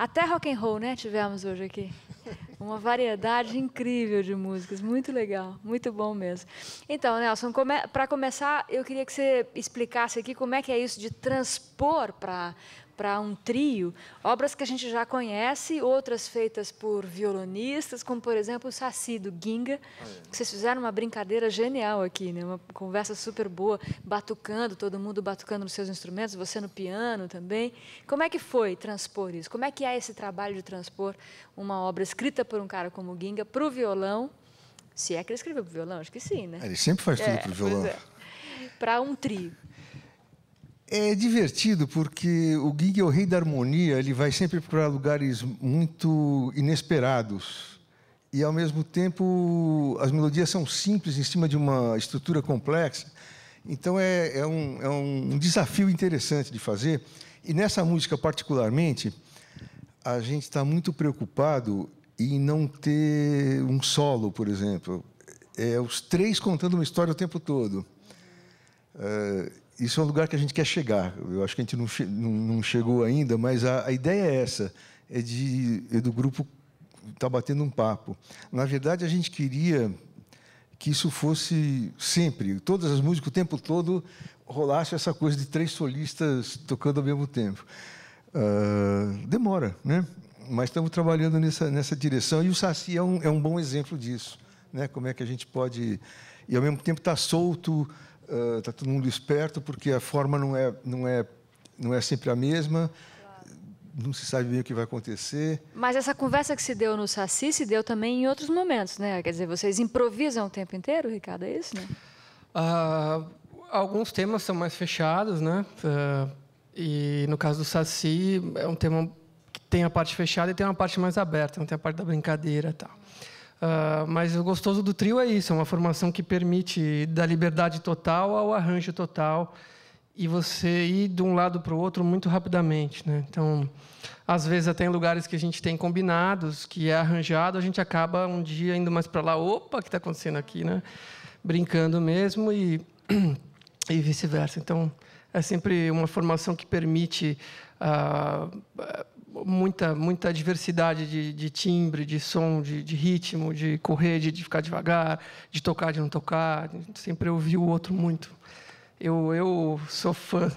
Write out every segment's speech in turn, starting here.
Até rock and roll, né? Tivemos hoje aqui. Uma variedade incrível de músicas, muito legal, muito bom mesmo. Então, Nelson, come... para começar, eu queria que você explicasse aqui como é que é isso de transpor para para um trio, obras que a gente já conhece, outras feitas por violonistas, como por exemplo o Saci do Ginga. Ah, é. Que vocês fizeram uma brincadeira genial aqui, né? uma conversa super boa, batucando, todo mundo batucando nos seus instrumentos, você no piano também. Como é que foi transpor isso? Como é que é esse trabalho de transpor uma obra escrita por um cara como Ginga para o violão? Se é que ele escreveu para o violão, acho que sim, né? É, ele sempre faz tudo é, para o violão. É. Para um trio. É divertido porque o Gig é o rei da harmonia, ele vai sempre para lugares muito inesperados. E ao mesmo tempo, as melodias são simples em cima de uma estrutura complexa. Então é, é, um, é um desafio interessante de fazer. E nessa música, particularmente, a gente está muito preocupado em não ter um solo, por exemplo. É, os três contando uma história o tempo todo. É, isso é um lugar que a gente quer chegar. Eu acho que a gente não, che não, chegou ainda, mas a, a, ideia é essa, é de é do grupo estar tá batendo um papo. Na verdade, a gente queria que isso fosse sempre, todas as músicas, o tempo todo, rolasse essa coisa de três solistas tocando ao mesmo tempo. Uh, demora, né? Mas estamos trabalhando nessa, nessa direção e o Saci é um, é um bom exemplo disso, né? Como é que a gente pode e ao mesmo tempo está solto, está ah, uh, todo mundo esperto porque a forma não é, não é, não é sempre a mesma. Claro. Não se sabe bem o que vai acontecer. Mas essa conversa que se deu no Saci se deu também em outros momentos, né? Quer dizer, vocês improvisam o tempo inteiro, Ricardo? É isso, né? Uh, alguns temas são mais fechados, né? Uh, e no caso do Saci, é um tema que tem a parte fechada e tem uma parte mais aberta, não tem a parte da brincadeira e tal. Uh, mas o gostoso do trio é isso, é uma formação que permite da liberdade total ao arranjo total e você ir de um lado para o outro muito rapidamente, né? Então, às vezes até em lugares que a gente tem combinados, que é arranjado, a gente acaba um dia indo mais para lá, opa, o que está acontecendo aqui, né? Brincando mesmo e e vice-versa. Então, é sempre uma formação que permite uh, muita, muita diversidade de, de timbre, de som, de, de ritmo, de correr, de, de, ficar devagar, de tocar, de não tocar. Sempre ouvi o outro muito. Eu, eu sou fã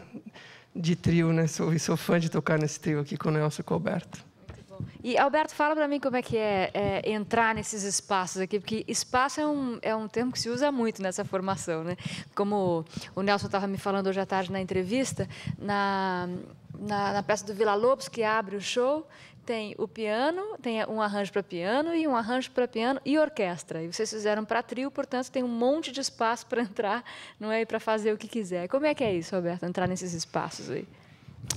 de trio, né? Sou, sou fã de tocar nesse trio aqui com o Nelson Alberto E Alberto, fala para mim como é que é, é, entrar nesses espaços aqui, porque espaço é um, é um termo que se usa muito nessa formação, né? Como o Nelson estava me falando hoje à tarde na entrevista, na na, na do Vila Lobos, que abre o show, tem o piano, tem um arranjo para piano e um arranjo para piano e orquestra. E vocês fizeram para trio, portanto, tem um monte de espaço para entrar, não é, para fazer o que quiser. Como é que é isso, Roberto, entrar nesses espaços aí?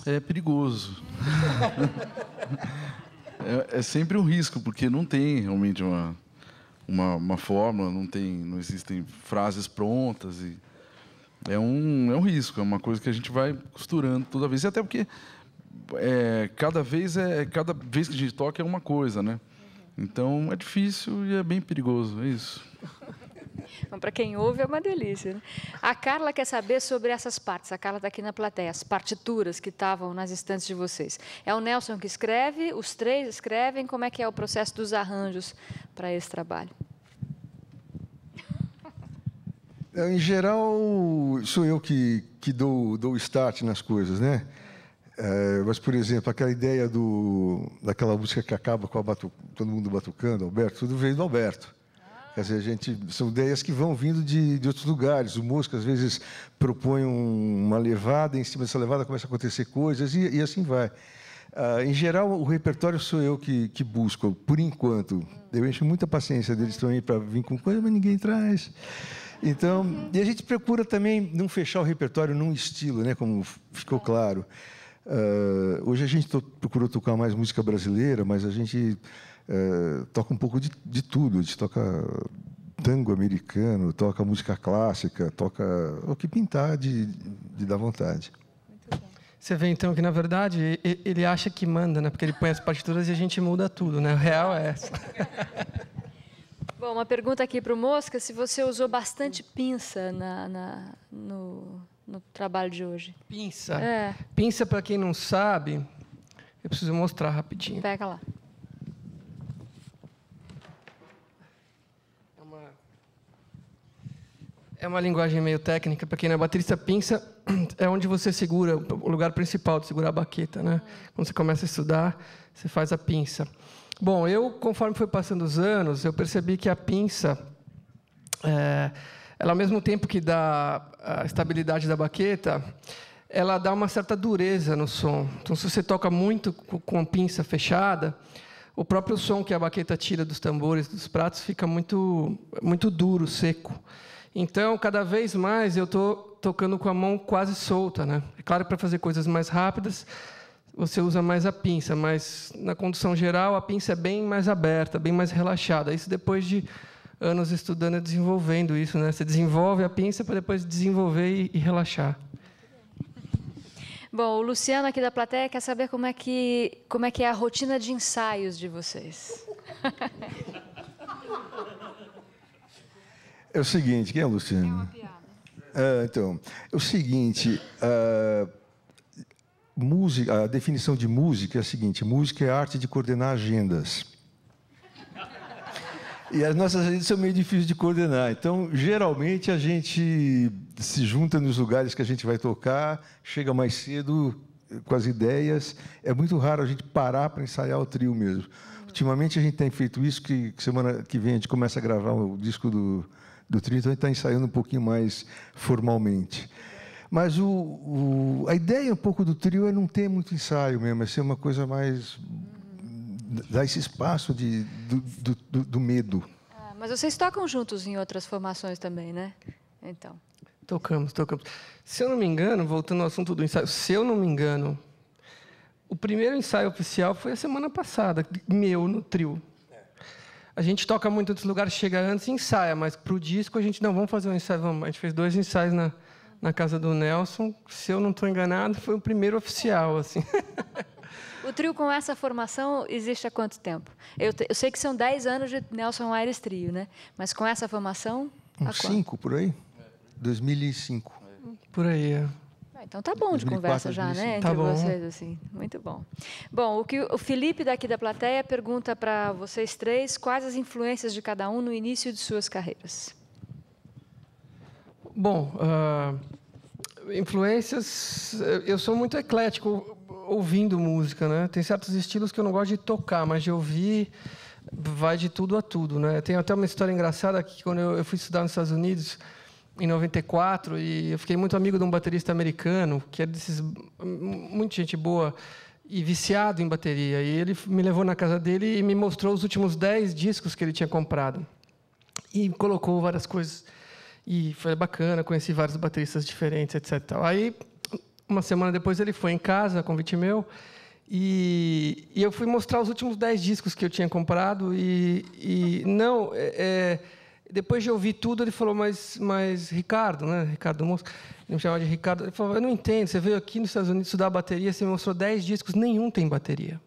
É perigoso. é, é, sempre um risco, porque não tem realmente uma, uma, uma fórmula, não tem, não existem frases prontas e é um, é um risco, é uma coisa que a gente vai costurando toda vez. E até porque é, cada, vez é, cada vez que a gente toca é uma coisa, né? Uhum. Então é difícil e é bem perigoso, é isso. Então, para quem ouve, é uma delícia. Né? A Carla quer saber sobre essas partes. A Carla está aqui na plateia, as partituras que estavam nas estantes de vocês. É o Nelson que escreve, os três escrevem. Como é que é o processo dos arranjos para esse trabalho? É, em geral, sou eu que, que dou, dou start nas coisas, né? É, mas, por exemplo, aquela ideia do, daquela música que acaba com batu, todo mundo batucando, Alberto, tudo veio do Alberto. Quer dizer, a gente, são ideias que vão vindo de, de outros lugares. O Mosca, às vezes, propõe um, uma levada, em cima dessa levada começa a acontecer coisas, e, e assim vai. Ah, em geral, o repertório sou eu que, que busco, por enquanto. Eu encho muita paciência deles também para vir com coisa, mas ninguém traz. Então, e a gente procura também não fechar o repertório num estilo, né? Como ficou claro. Uh, hoje a gente procurou tocar mais música brasileira, mas a gente uh, toca um pouco de, de tudo. A gente toca tango americano, toca música clássica, toca o que pintar de, de dar vontade. Você vê então que na verdade ele acha que manda, né? Porque ele põe as partituras e a gente muda tudo, né? O real é essa. Bom, uma pergunta aqui para o Mosca, se você usou bastante pinça na, na no, no, trabalho de hoje. Pinça? É. Pinça, para quem não sabe, eu preciso mostrar rapidinho. Pega lá. É uma, é uma linguagem meio técnica, para quem não é baterista, pinça é onde você segura, o lugar principal de segurar a baqueta. Né? Hum. Quando você começa a estudar, você faz a pinça. Bom, eu, conforme foi passando os anos, eu percebi que a pinça, é, ela ao mesmo tempo que dá a estabilidade da baqueta, ela dá uma certa dureza no som. Então, se você toca muito com a pinça fechada, o próprio som que a baqueta tira dos tambores, dos pratos, fica muito, muito duro, seco. Então, cada vez mais eu estou tocando com a mão quase solta, né? É claro para fazer coisas mais rápidas, você usa mais a pinça, mas na condução geral a pinça é bem mais aberta, bem mais relaxada. Isso depois de anos estudando e desenvolvendo isso, né? Você desenvolve a pinça para depois desenvolver e, e relaxar. Bom, o Luciano aqui da plateia quer saber como é que como é que é a rotina de ensaios de vocês. É o seguinte, quem é o Luciano? É uma piada. Ah, então, é o seguinte. Ah, música, a definição de música é a seguinte: música é a arte de coordenar agendas. E as nossas agendas são meio difíceis de coordenar. Então, geralmente, a gente se junta nos lugares que a gente vai tocar, chega mais cedo eh, com as ideias. É muito raro a gente parar para ensaiar o trio mesmo. Ultimamente, a gente tem feito isso, que, semana que vem a gente começa a gravar o disco do, do trio, então a gente está ensaiando um pouquinho mais formalmente. Mas o, o, a ideia um pouco do trio é não ter muito ensaio mesmo, é ser uma coisa mais. dar esse espaço de, do, do, do medo. Ah, mas vocês tocam juntos em outras formações também, né? Então. Tocamos, tocamos. Se eu não me engano, voltando ao assunto do ensaio, se eu não me engano, o primeiro ensaio oficial foi a semana passada, meu, no trio. A gente toca muito em outros lugares, chega antes e ensaia, mas para o disco a gente não, vamos fazer um ensaio, vamos. A gente fez dois ensaios na, na casa do Nelson, se eu não estou enganado, foi o primeiro oficial, assim. O trio com essa formação existe há quanto tempo? Eu, te, eu sei que são 10 anos de Nelson Aires Trio, né? Mas com essa formação. Uns 5 por aí? 2005. Por aí, é. Ah, então tá bom 2004, de conversa 2005. já, né? Tá entre bom. vocês, assim. Muito bom. Bom, o que o Felipe daqui da plateia pergunta para vocês três quais as influências de cada um no início de suas carreiras. Bom, uh, influências, eh, eu sou muito eclético ouvindo música, né? Tem certos estilos que eu não gosto de tocar, mas de ouvir vai de tudo a tudo, né? Tem até uma história engraçada que quando eu, eu fui estudar nos Estados Unidos em 94 e eu fiquei muito amigo de um baterista americano que é desses muito gente boa e viciado em bateria. E ele me levou na casa dele e me mostrou os últimos 10 discos que ele tinha comprado. E colocou várias coisas e foi bacana, conheci vários bateristas diferentes, etc. Aí, uma semana depois, ele foi em casa, convite meu, e, e eu fui mostrar os últimos dez discos que eu tinha comprado. E, e não, é, é depois de ouvir tudo, ele falou, mas, mas Ricardo, né? Ricardo Mosca, ele me chamava de Ricardo. Ele falou, eu não entendo, você veio aqui nos Estados Unidos estudar bateria, você me mostrou dez discos, nenhum tem bateria.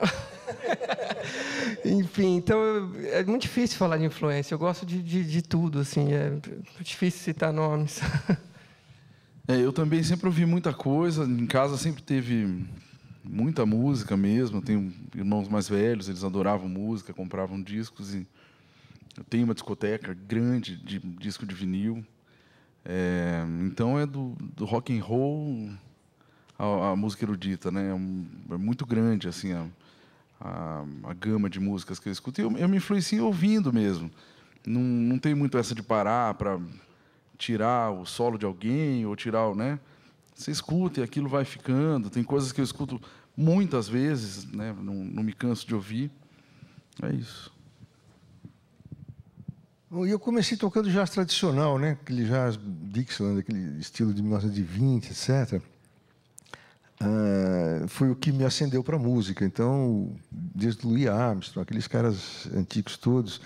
Enfim, então é muito difícil falar de influência. Eu gosto de, de, de tudo, assim, é difícil citar nomes. É, eu também sempre ouvi muita coisa. Em casa sempre teve muita música mesmo. Eu tenho irmãos mais velhos, eles adoravam música, compravam discos. E eu tenho uma discoteca grande de disco de vinil. É, então é do, do rock and roll a, música erudita, né? É, é muito grande assim a, a gama de músicas que eu escuto. E eu, eu me influencio ouvindo mesmo. Não, não tem muito essa de parar para tirar o solo de alguém ou tirar o. Né? Você escuta e aquilo vai ficando. Tem coisas que eu escuto muitas vezes, né? não, não me canso de ouvir. É isso. E eu comecei tocando jazz tradicional, né? Aquele jazz Dixieland, aquele estilo de 1920, etc. Ah, foi o que me acendeu para a música. Então, desde Louis Armstrong, aqueles caras antigos todos.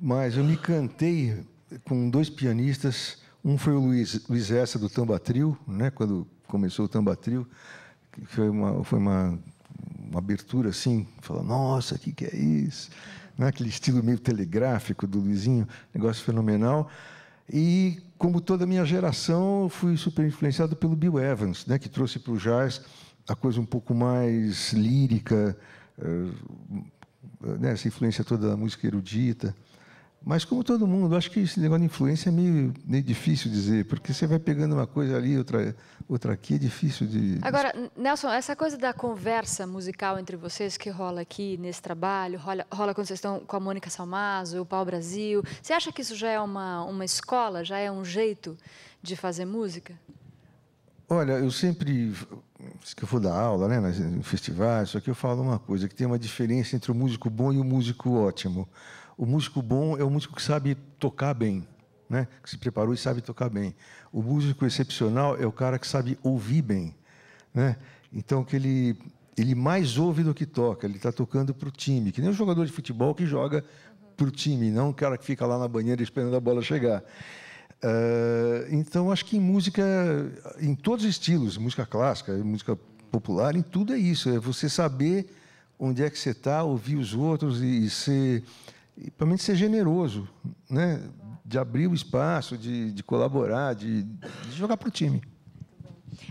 Mas eu me cantei com dois pianistas. Um foi o Luiz, Luiz Essa, do Tambatril, né, quando começou o Tambatril, que foi uma, foi uma, uma abertura assim, falou nossa, o que, que é isso? Né, aquele estilo meio telegráfico do Luizinho, negócio fenomenal. E como toda a minha geração, fui super influenciado pelo Bill Evans, né, que trouxe para o jazz a coisa um pouco mais lírica, eh, né, essa influência toda da música erudita. Mas como todo mundo, acho que esse negócio de influência é meio, meio difícil dizer, porque você vai pegando uma coisa ali, outra, outra aqui, é difícil de... Agora, Nelson, essa coisa da conversa musical entre vocês que rola aqui nesse trabalho, rola, rola quando vocês estão com a Mônica Salmazo, o Pau Brasil, você acha que isso já é uma, uma escola, já é um jeito de fazer música? Olha, eu sempre, se eu for dar aula, né, em festivais, só que eu falo uma coisa, que tem uma diferença entre o músico bom e o músico ótimo. O músico bom é o músico que sabe tocar bem, né? que se preparou e sabe tocar bem. O músico excepcional é o cara que sabe ouvir bem. Né? Então, que ele, ele mais ouve do que toca, ele está tocando para o time, que nem um jogador de futebol que joga para o time, não um cara que fica lá na banheira esperando a bola chegar. Uh, então, acho que em música, em todos os estilos, música clássica, música popular, em tudo é isso, é você saber onde é que você está, ouvir os outros e, e ser e para mim ser generoso, né? de abrir o espaço, de, de colaborar, de, de jogar para o time.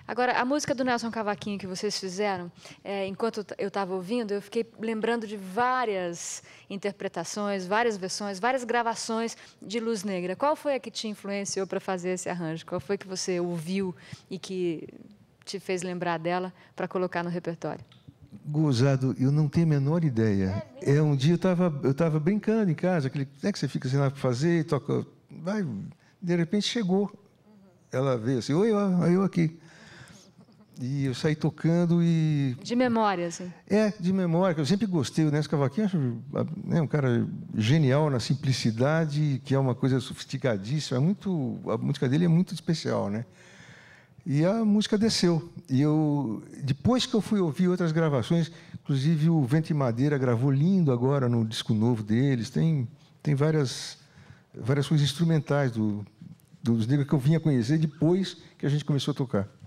Agora, a música do Nelson Cavaquinho que vocês fizeram, é, enquanto eu estava ouvindo, eu fiquei lembrando de várias interpretações, várias versões, várias gravações de Luz Negra. Qual foi a que te influenciou para fazer esse arranjo? Qual foi que você ouviu e que te fez lembrar dela para colocar no repertório? Gozado, eu não tenho a menor ideia. É, é um dia eu estava eu tava brincando em casa, aquele, é que você fica sem nada para fazer, toca, vai, de repente chegou. Ela veio assim, oi, ó, eu aqui. E eu saí tocando e. De memória, assim. É, de memória. Eu sempre gostei. O Nelson Cavaquinho é um cara genial na simplicidade, que é uma coisa sofisticadíssima. É muito, a música dele é muito especial, né? E a música desceu. E eu, depois que eu fui ouvir outras gravações, inclusive o Vento e Madeira gravou lindo agora no disco novo deles, tem, tem várias, várias coisas instrumentais do, dos negros que eu vinha conhecer depois que a gente começou a tocar.